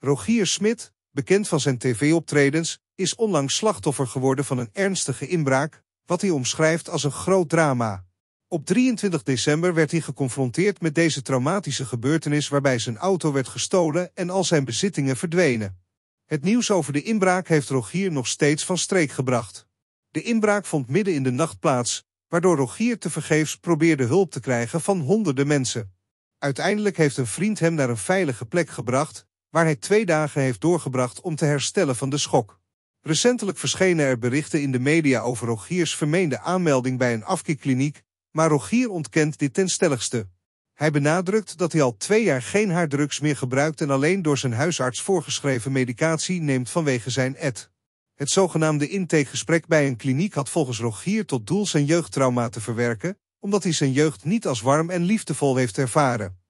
Rogier Smit, bekend van zijn tv-optredens, is onlangs slachtoffer geworden van een ernstige inbraak, wat hij omschrijft als een groot drama. Op 23 december werd hij geconfronteerd met deze traumatische gebeurtenis waarbij zijn auto werd gestolen en al zijn bezittingen verdwenen. Het nieuws over de inbraak heeft Rogier nog steeds van streek gebracht. De inbraak vond midden in de nacht plaats, waardoor Rogier tevergeefs probeerde hulp te krijgen van honderden mensen. Uiteindelijk heeft een vriend hem naar een veilige plek gebracht waar hij twee dagen heeft doorgebracht om te herstellen van de schok. Recentelijk verschenen er berichten in de media over Rogiers vermeende aanmelding bij een afkikkliniek, maar Rogier ontkent dit ten stelligste. Hij benadrukt dat hij al twee jaar geen haardrugs meer gebruikt en alleen door zijn huisarts voorgeschreven medicatie neemt vanwege zijn ed. Het zogenaamde intakegesprek bij een kliniek had volgens Rogier tot doel zijn jeugdtrauma te verwerken, omdat hij zijn jeugd niet als warm en liefdevol heeft ervaren.